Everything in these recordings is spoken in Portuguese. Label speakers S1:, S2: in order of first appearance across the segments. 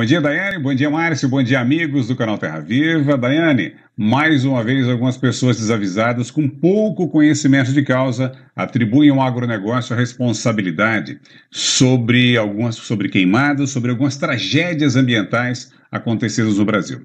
S1: Bom dia, Daiane. Bom dia, Márcio. Bom dia, amigos do canal Terra Viva. Daiane, mais uma vez, algumas pessoas desavisadas, com pouco conhecimento de causa, atribuem ao agronegócio a responsabilidade sobre algumas sobre queimadas, sobre algumas tragédias ambientais acontecidos no Brasil.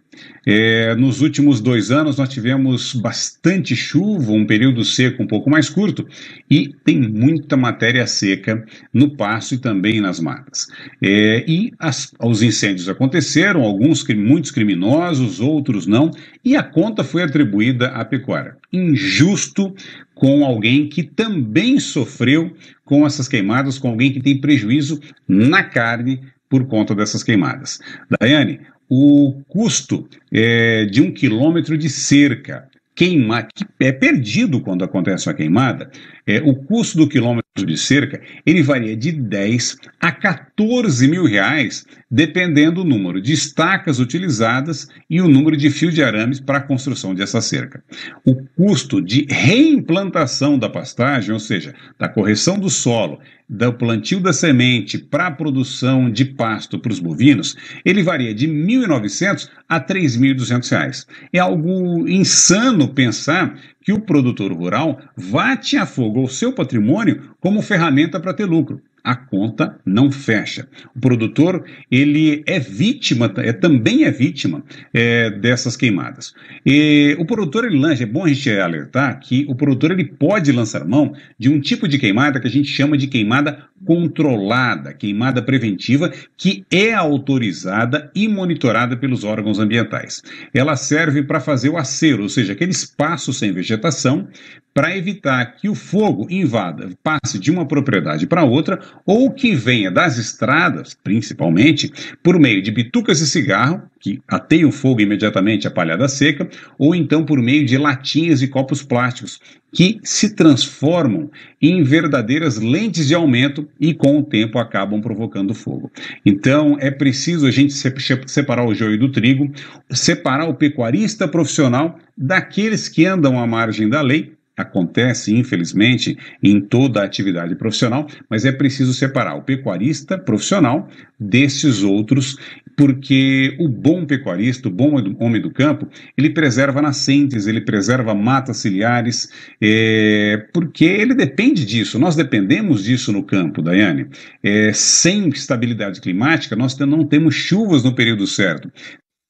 S1: É, nos últimos dois anos, nós tivemos bastante chuva, um período seco um pouco mais curto, e tem muita matéria seca no passo e também nas matas. É, e as, os incêndios aconteceram, alguns muitos criminosos, outros não, e a conta foi atribuída à pecuária. Injusto com alguém que também sofreu com essas queimadas, com alguém que tem prejuízo na carne por conta dessas queimadas. Daiane, o custo é, de um quilômetro de cerca queimar, que é perdido quando acontece uma queimada, é, o custo do quilômetro de cerca ele varia de 10 a 14 mil reais, dependendo do número de estacas utilizadas e o número de fio de arames para a construção dessa cerca. O custo de reimplantação da pastagem, ou seja, da correção do solo, do plantio da semente para a produção de pasto para os bovinos, ele varia de R$ 1.900 a R$ 3.200. É algo insano pensar que o produtor rural vá te afogar o seu patrimônio como ferramenta para ter lucro a conta não fecha. O produtor ele é vítima, é, também é vítima é, dessas queimadas. E o produtor ele lança, é bom a gente alertar que o produtor ele pode lançar mão de um tipo de queimada que a gente chama de queimada controlada, queimada preventiva, que é autorizada e monitorada pelos órgãos ambientais. Ela serve para fazer o acero, ou seja, aquele espaço sem vegetação, para evitar que o fogo invada, passe de uma propriedade para outra ou que venha das estradas, principalmente, por meio de bitucas de cigarro, que ateiam fogo imediatamente à palhada seca, ou então por meio de latinhas e copos plásticos, que se transformam em verdadeiras lentes de aumento e com o tempo acabam provocando fogo. Então é preciso a gente separar o joio do trigo, separar o pecuarista profissional daqueles que andam à margem da lei acontece, infelizmente, em toda a atividade profissional, mas é preciso separar o pecuarista profissional desses outros, porque o bom pecuarista, o bom homem do campo, ele preserva nascentes, ele preserva matas ciliares, é, porque ele depende disso, nós dependemos disso no campo, Daiane. É, sem estabilidade climática, nós não temos chuvas no período certo.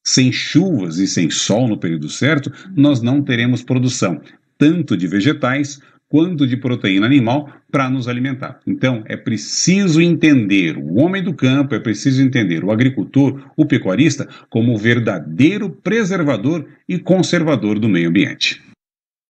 S1: Sem chuvas e sem sol no período certo, nós não teremos produção tanto de vegetais quanto de proteína animal para nos alimentar. Então, é preciso entender o homem do campo, é preciso entender o agricultor, o pecuarista, como o verdadeiro preservador e conservador do meio ambiente.